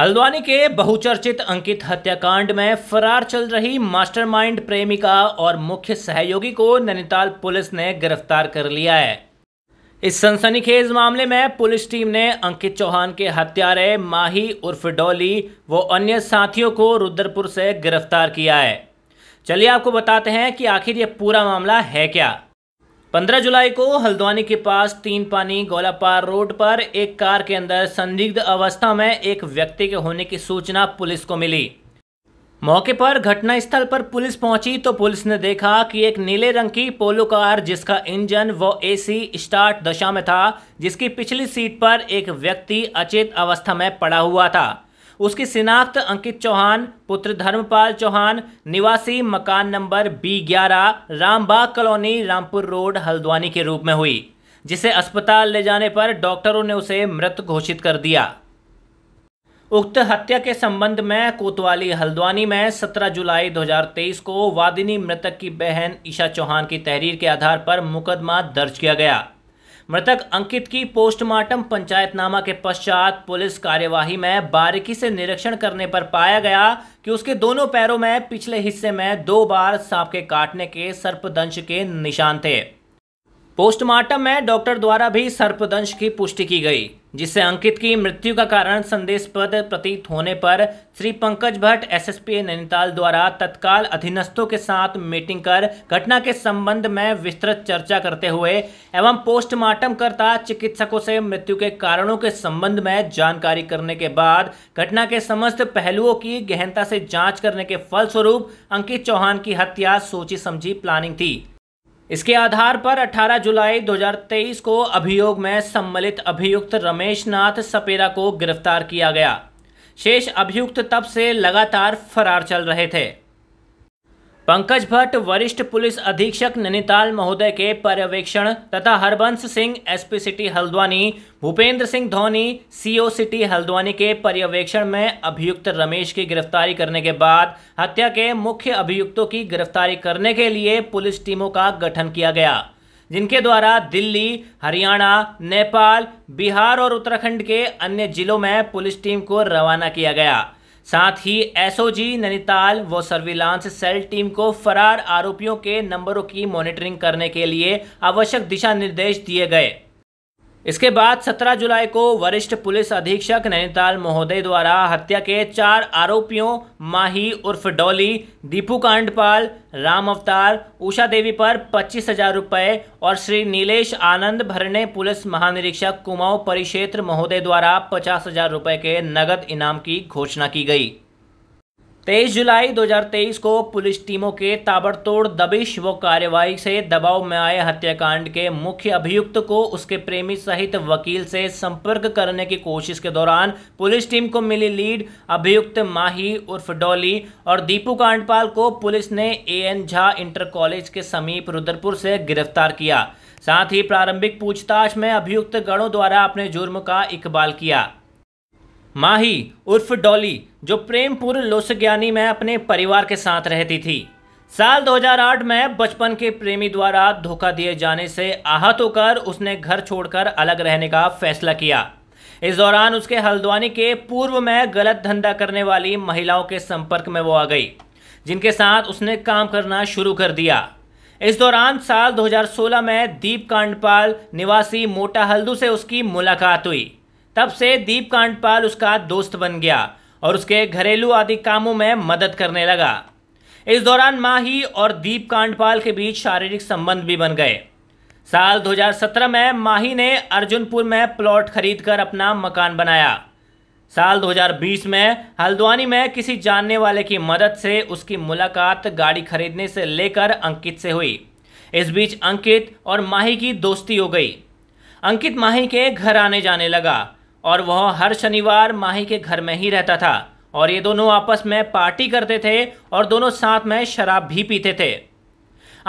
हल्द्वानी के बहुचर्चित अंकित हत्याकांड में फरार चल रही मास्टरमाइंड प्रेमिका और मुख्य सहयोगी को नैनीताल पुलिस ने गिरफ्तार कर लिया है इस सनसनीखेज मामले में पुलिस टीम ने अंकित चौहान के हत्यारे माही उर्फ डोली व अन्य साथियों को रुद्रपुर से गिरफ्तार किया है चलिए आपको बताते हैं कि आखिर ये पूरा मामला है क्या 15 जुलाई को हल्द्वानी के पास तीन पानी गोलापार रोड पर एक कार के अंदर संदिग्ध अवस्था में एक व्यक्ति के होने की सूचना पुलिस को मिली मौके पर घटनास्थल पर पुलिस पहुंची तो पुलिस ने देखा कि एक नीले रंग की पोलो कार जिसका इंजन व एसी स्टार्ट दशा में था जिसकी पिछली सीट पर एक व्यक्ति अचेत अवस्था में पड़ा हुआ था उसकी शिनाख्त अंकित चौहान पुत्र धर्मपाल चौहान निवासी मकान नंबर बी ग्यारह रामबाग कॉलोनी रामपुर रोड हल्द्वानी के रूप में हुई जिसे अस्पताल ले जाने पर डॉक्टरों ने उसे मृत घोषित कर दिया उक्त हत्या के संबंध में कोतवाली हल्द्वानी में 17 जुलाई 2023 को वादिनी मृतक की बहन ईशा चौहान की तहरीर के आधार पर मुकदमा दर्ज किया गया मृतक अंकित की पोस्टमार्टम पंचायतनामा के पश्चात पुलिस कार्यवाही में बारीकी से निरीक्षण करने पर पाया गया कि उसके दोनों पैरों में पिछले हिस्से में दो बार सांप के काटने के सर्पदंश के निशान थे पोस्टमार्टम में डॉक्टर द्वारा भी सर्पदंश की पुष्टि की गई जिससे अंकित की मृत्यु का कारण संदेश पद प्रतीत होने पर श्री पंकज भट्ट एसएसपी नैनीताल द्वारा तत्काल अधीनस्थों के साथ मीटिंग कर घटना के संबंध में विस्तृत चर्चा करते हुए एवं पोस्टमार्टम करता चिकित्सकों से मृत्यु के कारणों के संबंध में जानकारी करने के बाद घटना के समस्त पहलुओं की गहनता से जाँच करने के फलस्वरूप अंकित चौहान की हत्या सोची समझी प्लानिंग थी इसके आधार पर 18 जुलाई 2023 को अभियोग में सम्मिलित अभियुक्त रमेश नाथ सपेरा को गिरफ्तार किया गया शेष अभियुक्त तब से लगातार फरार चल रहे थे पंकज भट्ट वरिष्ठ पुलिस अधीक्षक नैनीताल महोदय के पर्यवेक्षण तथा Harbans Singh SP city Haldwani Bhupendra Singh Dhoni CO city Haldwani के पर्यवेक्षण में अभियुक्त रमेश की गिरफ्तारी करने के बाद हत्या के मुख्य अभियुक्तों की गिरफ्तारी करने के लिए पुलिस टीमों का गठन किया गया जिनके द्वारा दिल्ली हरियाणा नेपाल बिहार और उत्तराखंड के अन्य जिलों में पुलिस टीम को रवाना किया गया साथ ही एसओजी नैनीताल व सर्विलांस सेल टीम को फरार आरोपियों के नंबरों की मॉनिटरिंग करने के लिए आवश्यक दिशा निर्देश दिए गए इसके बाद 17 जुलाई को वरिष्ठ पुलिस अधीक्षक नैनीताल महोदय द्वारा हत्या के चार आरोपियों माही उर्फ डॉली दीपू कांडपाल राम अवतार उषा देवी पर पच्चीस हजार रुपये और श्री नीलेश आनंद भरने पुलिस महानिरीक्षक कुमाऊं परिक्षेत्र महोदय द्वारा पचास हजार रुपये के नगद इनाम की घोषणा की गई तेईस जुलाई 2023 को पुलिस टीमों के ताबड़तोड़ दबिश व कार्रवाई से दबाव में आए हत्याकांड के मुख्य अभियुक्त को उसके प्रेमी सहित वकील से संपर्क करने की कोशिश के दौरान पुलिस टीम को मिली लीड अभियुक्त माही उर्फ डॉली और दीपू कांडपाल को पुलिस ने एएन झा इंटर कॉलेज के समीप रुद्रपुर से गिरफ्तार किया साथ ही प्रारंभिक पूछताछ में अभियुक्त गणों द्वारा अपने जुर्म का इकबाल किया माही उर्फ डॉली जो प्रेमपुर लोसज्ञानी में अपने परिवार के साथ रहती थी साल 2008 में बचपन के प्रेमी द्वारा धोखा दिए जाने से आहत होकर उसने घर छोड़कर अलग रहने का फैसला किया इस दौरान उसके हल्द्वानी के पूर्व में गलत धंधा करने वाली महिलाओं के संपर्क में वो आ गई जिनके साथ उसने काम करना शुरू कर दिया इस दौरान साल 2016 में दीप कांडपाल निवासी मोटा हल्दू से उसकी मुलाकात हुई तब से दीप कांडपाल उसका दोस्त बन गया और उसके घरेलू आदि कामों में मदद करने लगा इस दौरान माही और दीप कांडपाल के बीच शारीरिक संबंध भी बन गए साल 2017 में माही ने अर्जुनपुर में प्लॉट खरीदकर अपना मकान बनाया साल 2020 में हल्द्वानी में किसी जानने वाले की मदद से उसकी मुलाकात गाड़ी खरीदने से लेकर अंकित से हुई इस बीच अंकित और माही की दोस्ती हो गई अंकित माही के घर आने जाने लगा और वह हर शनिवार माही के घर में ही रहता था और ये दोनों आपस में पार्टी करते थे और दोनों साथ में शराब भी पीते थे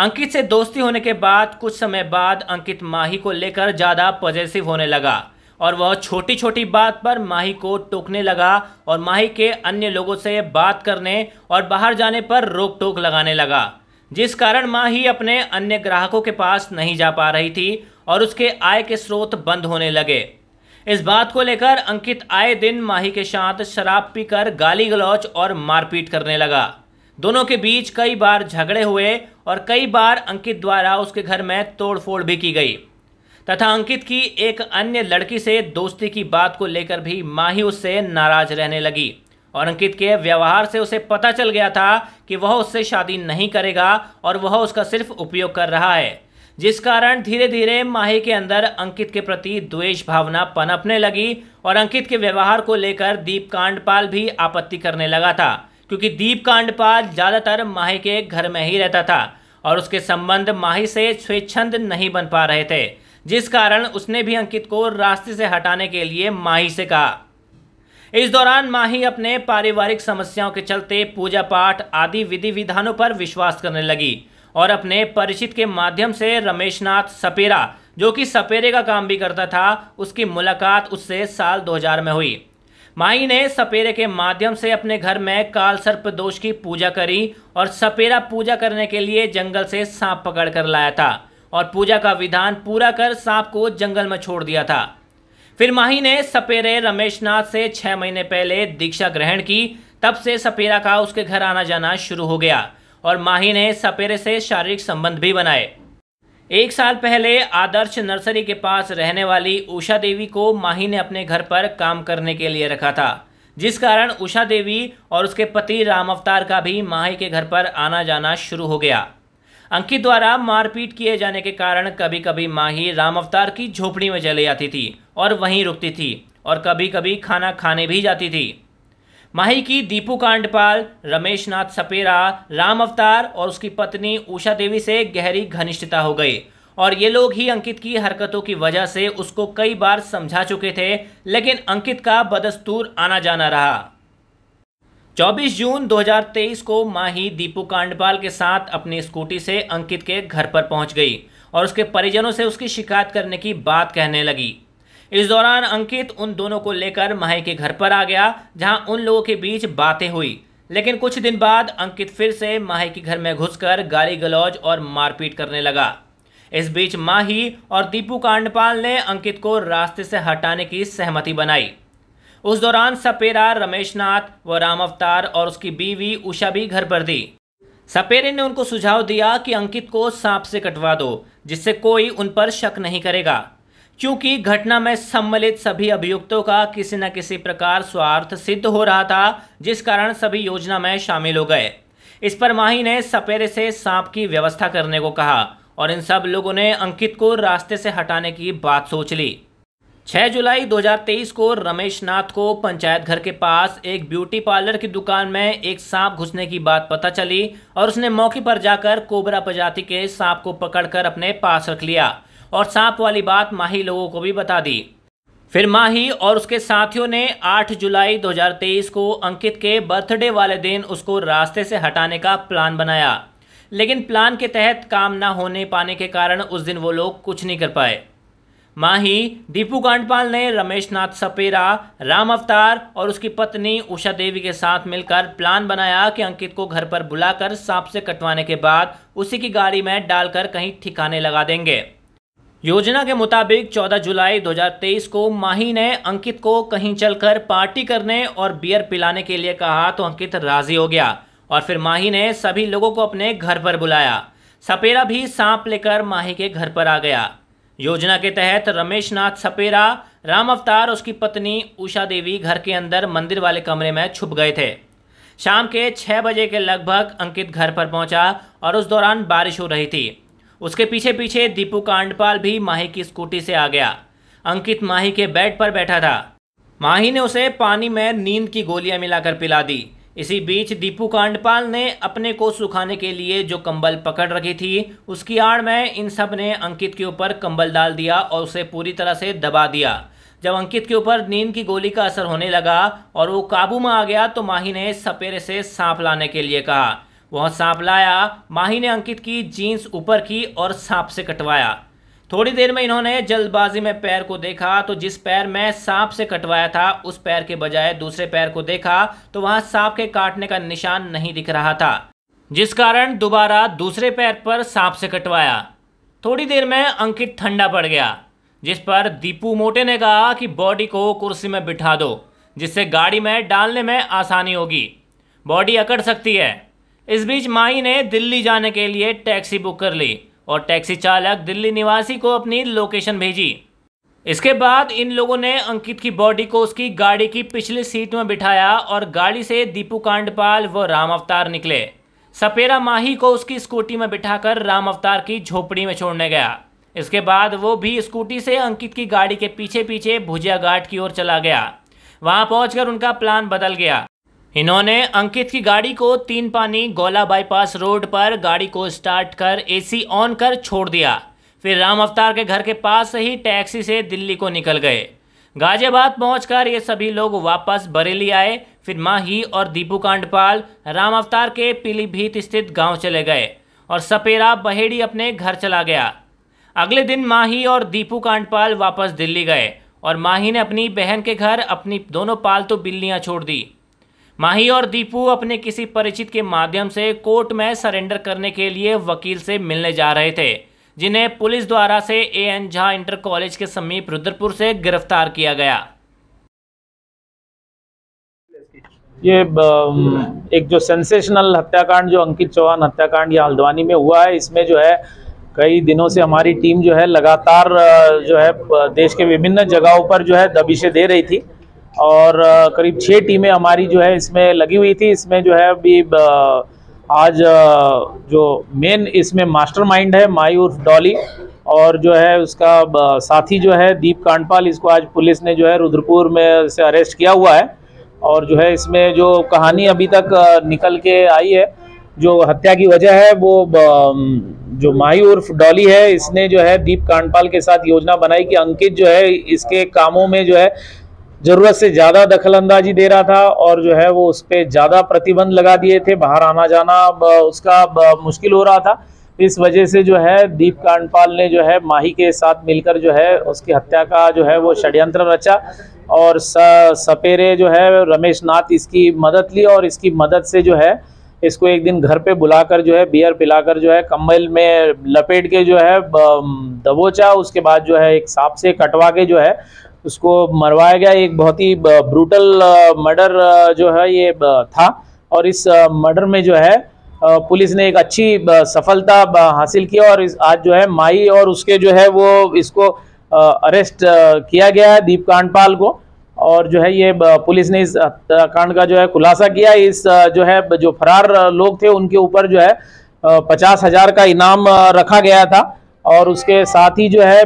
अंकित से दोस्ती होने के बाद कुछ समय बाद अंकित माही को लेकर ज़्यादा पॉजिटिव होने लगा और वह छोटी छोटी बात पर माही को टोकने लगा और माही के अन्य लोगों से बात करने और बाहर जाने पर रोक टोक लगाने लगा जिस कारण माही अपने अन्य ग्राहकों के पास नहीं जा पा रही थी और उसके आय के स्रोत बंद होने लगे इस बात को लेकर अंकित आए दिन माही के साथ शराब पीकर गाली गलौच और मारपीट करने लगा दोनों के बीच कई बार झगड़े हुए और कई बार अंकित द्वारा उसके घर में तोड़फोड़ भी की गई तथा अंकित की एक अन्य लड़की से दोस्ती की बात को लेकर भी माही उससे नाराज रहने लगी और अंकित के व्यवहार से उसे पता चल गया था कि वह उससे शादी नहीं करेगा और वह उसका सिर्फ उपयोग कर रहा है जिस कारण धीरे धीरे माही के अंदर अंकित के प्रति द्वेष भावना पनपने लगी और अंकित के व्यवहार को लेकर दीप कांडपाल भी आपत्ति करने लगा था क्योंकि दीप कांडपाल ज़्यादातर माही के घर में ही रहता था और उसके संबंध माही से स्वेच्छंद नहीं बन पा रहे थे जिस कारण उसने भी अंकित को रास्ते से हटाने के लिए माही से कहा इस दौरान माही अपने पारिवारिक समस्याओं के चलते पूजा पाठ आदि विधि विधानों पर विश्वास करने लगी और अपने परिचित के माध्यम से रमेश नाथ सपेरा जो कि सपेरे का काम भी करता था उसकी मुलाकात उससे साल 2000 में हुई माही ने सपेरे के माध्यम से अपने घर में काल सर्प दोष की पूजा करी और सपेरा पूजा करने के लिए जंगल से सांप पकड़ कर लाया था और पूजा का विधान पूरा कर सांप को जंगल में छोड़ दिया था फिर माही ने सपेरे रमेश नाथ से छः महीने पहले दीक्षा ग्रहण की तब से सपेरा का उसके घर आना जाना शुरू हो गया और माही ने सपेरे से शारीरिक संबंध भी बनाए एक साल पहले आदर्श नर्सरी के पास रहने वाली उषा देवी को माही ने अपने घर पर काम करने के लिए रखा था जिस कारण उषा देवी और उसके पति राम अवतार का भी माही के घर पर आना जाना शुरू हो गया अंकित द्वारा मारपीट किए जाने के कारण कभी कभी माही राम अवतार की झोपड़ी में चले जाती थी और वहीं रुकती थी और कभी कभी खाना खाने भी जाती थी माही की दीपू कांडपाल रमेश नाथ सपेरा राम अवतार और उसकी पत्नी उषा देवी से गहरी घनिष्ठता हो गई और ये लोग ही अंकित की हरकतों की वजह से उसको कई बार समझा चुके थे लेकिन अंकित का बदस्तूर आना जाना रहा 24 जून 2023 को माही दीपू कांडपाल के साथ अपनी स्कूटी से अंकित के घर पर पहुंच गई और उसके परिजनों से उसकी शिकायत करने की बात कहने लगी इस दौरान अंकित उन दोनों को लेकर माही के घर पर आ गया जहां उन लोगों के बीच बातें हुई लेकिन कुछ दिन बाद अंकित फिर से माही के घर में घुसकर गाली गलौज और मारपीट करने लगा इस बीच माही और दीपू कांडपाल ने अंकित को रास्ते से हटाने की सहमति बनाई उस दौरान सपेरा रमेश नाथ व राम अवतार और उसकी बीवी उषा भी घर पर थी सपेरे ने उनको सुझाव दिया कि अंकित को सांप से कटवा दो जिससे कोई उन पर शक नहीं करेगा क्योंकि घटना में सम्मिलित सभी अभियुक्तों का किसी न किसी प्रकार स्वार्थ सिद्ध हो रहा था जिस कारण सभी योजना में शामिल हो गए इस पर माही ने सपेरे से सांप की व्यवस्था करने को कहा और इन सब लोगों ने अंकित को रास्ते से हटाने की बात सोच ली 6 जुलाई 2023 को रमेश नाथ को पंचायत घर के पास एक ब्यूटी पार्लर की दुकान में एक सांप घुसने की बात पता चली और उसने मौके पर जाकर कोबरा प्रजाति के सांप को पकड़कर अपने पास रख लिया और सांप वाली बात माही लोगों को भी बता दी फिर माही और उसके साथियों ने 8 जुलाई 2023 को अंकित के बर्थडे वाले दिन उसको रास्ते से हटाने का प्लान बनाया लेकिन प्लान के तहत काम ना होने पाने के कारण उस दिन वो लोग कुछ नहीं कर पाए माही दीपू कांडपाल ने रमेश नाथ सपेरा राम अवतार और उसकी पत्नी उषा देवी के साथ मिलकर प्लान बनाया कि अंकित को घर पर बुलाकर सांप से कटवाने के बाद उसी की गाड़ी में डालकर कहीं ठिकाने लगा देंगे योजना के मुताबिक 14 जुलाई 2023 को माही ने अंकित को कहीं चलकर पार्टी करने और बियर पिलाने के लिए कहा तो अंकित राजी हो गया और फिर माही ने सभी लोगों को अपने घर पर बुलाया सपेरा भी सांप लेकर माही के घर पर आ गया योजना के तहत रमेश नाथ सपेरा राम अवतार उसकी पत्नी उषा देवी घर के अंदर मंदिर वाले कमरे में छुप गए थे शाम के छः बजे के लगभग अंकित घर पर पहुंचा और उस दौरान बारिश हो रही थी उसके पीछे पीछे दीपू कांडपाल भी माही की स्कूटी से आ गया अंकित माही के बेड पर बैठा था माही ने उसे पानी में नींद की गोलियां मिलाकर पिला दी इसी बीच दीपू कांडपाल ने अपने को सुखाने के लिए जो कंबल पकड़ रखी थी उसकी आड़ में इन सब ने अंकित के ऊपर कंबल डाल दिया और उसे पूरी तरह से दबा दिया जब अंकित के ऊपर नींद की गोली का असर होने लगा और वो काबू में आ गया तो माही ने सपेरे से सांप लाने के लिए कहा वह सांप लाया माही ने अंकित की जीन्स ऊपर की और सांप से कटवाया थोड़ी देर में इन्होंने जल्दबाजी में पैर को देखा तो जिस पैर में सांप से कटवाया था उस पैर के बजाय दूसरे पैर को देखा तो वहां सांप के काटने का निशान नहीं दिख रहा था जिस कारण दोबारा दूसरे पैर पर सांप से कटवाया थोड़ी देर में अंकित ठंडा पड़ गया जिस पर दीपू मोटे ने कहा कि बॉडी को कुर्सी में बिठा दो जिससे गाड़ी में डालने में आसानी होगी बॉडी अकड़ सकती है इस बीच माई ने दिल्ली जाने के लिए टैक्सी बुक कर ली और टैक्सी चालक दिल्ली निवासी को अपनी लोकेशन भेजी इसके बाद इन लोगों ने अंकित की बॉडी को उसकी गाड़ी की पिछली सीट में बिठाया और गाड़ी से दीपू कांडपाल व राम अवतार निकले सपेरा माही को उसकी स्कूटी में बिठाकर राम अवतार की झोपड़ी में छोड़ने गया इसके बाद वो भी स्कूटी से अंकित की गाड़ी के पीछे पीछे भुजिया घाट की ओर चला गया वहां पहुंचकर उनका प्लान बदल गया इन्होंने अंकित की गाड़ी को तीन पानी गोला बाईपास रोड पर गाड़ी को स्टार्ट कर एसी ऑन कर छोड़ दिया फिर राम अवतार के घर के पास ही टैक्सी से दिल्ली को निकल गए गाजियाबाद पहुंचकर ये सभी लोग वापस बरेली आए फिर माही और दीपू कांडपाल राम अवतार के पीलीभीत स्थित गांव चले गए और सपेरा बहेड़ी अपने घर चला गया अगले दिन माही और दीपू कांडपाल वापस दिल्ली गए और माही ने अपनी बहन के घर अपनी दोनों पालतू तो बिल्लियाँ छोड़ दी माही और दीपू अपने किसी परिचित के माध्यम से कोर्ट में सरेंडर करने के लिए वकील से मिलने जा रहे थे जिन्हें पुलिस द्वारा से A N Jha inter college के समीप रुद्रपुर से गिरफ्तार किया गया ये एक जो सेंसेशनल हत्याकांड जो अंकित चौहान हत्याकांड या हल्द्वानी में हुआ है इसमें जो है कई दिनों से हमारी टीम जो है लगातार जो है देश के विभिन्न जगहों पर जो है दबिशें दे रही थी और करीब छः टीमें हमारी जो है इसमें लगी हुई थी इसमें जो है अभी आज जो मेन इसमें मास्टरमाइंड है माई उर्फ डॉली और जो है उसका साथी जो है दीप कांडपाल इसको आज पुलिस ने जो है रुद्रपुर में से अरेस्ट किया हुआ है और जो है इसमें जो कहानी अभी तक निकल के आई है जो हत्या की वजह है वो जो माही उर्फ डॉली है इसने जो है दीप कांडपाल के साथ योजना बनाई कि अंकित जो है इसके कामों में जो है ज़रूरत से ज़्यादा दखल अंदाजी दे रहा था और जो है वो उस पर ज़्यादा प्रतिबंध लगा दिए थे बाहर आना जाना उसका मुश्किल हो रहा था इस वजह से जो है दीप कांडपाल ने जो है माही के साथ मिलकर जो है उसकी हत्या का जो है वो षड्यंत्र रचा और सपेरे जो है रमेश नाथ इसकी मदद ली और इसकी मदद से जो है इसको एक दिन घर पे बुलाकर जो है बियर पिलाकर जो है कम्बल में लपेट के जो है दबोचा उसके बाद जो है एक सांप से कटवा के जो है उसको मरवाया गया एक बहुत ही ब्रूटल मर्डर जो है ये था और इस मर्डर में जो है पुलिस ने एक अच्छी सफलता हासिल की और इस आज जो है माई और उसके जो है वो इसको अरेस्ट किया गया है दीप कांडपाल को और जो है ये पुलिस ने इस हत्याकांड का जो है खुलासा किया इस जो है जो फरार लोग थे उनके ऊपर जो है पचास हजार का इनाम रखा गया था और उसके साथ ही जो है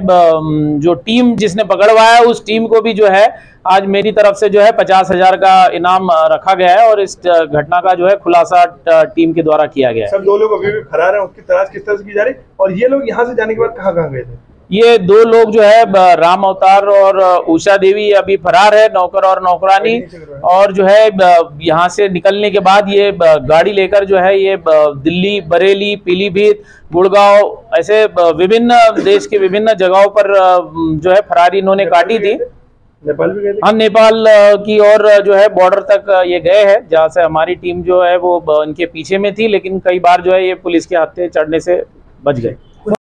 जो टीम जिसने पकड़वाया उस टीम को भी जो है आज मेरी तरफ से जो है पचास हजार का इनाम रखा गया है और इस घटना का जो है खुलासा टीम के द्वारा किया गया है सर दो लोग अभी भी फरार हैं उसकी तलाश किस तरह से की जा रही और ये लोग यहाँ से जाने के बाद कहाँ कहाँ गए थे ये दो लोग जो है राम अवतार और उषा देवी अभी फरार है नौकर और नौकरानी और जो है यहाँ से निकलने के बाद ये गाड़ी लेकर जो है ये दिल्ली बरेली पीलीभीत गुड़गांव ऐसे विभिन्न देश के विभिन्न जगहों पर जो है फरारी इन्होंने काटी थी नेपाल भी हम हाँ, नेपाल की और जो है बॉर्डर तक ये गए हैं जहाँ से हमारी टीम जो है वो इनके पीछे में थी लेकिन कई बार जो है ये पुलिस के हाथ चढ़ने से बच गए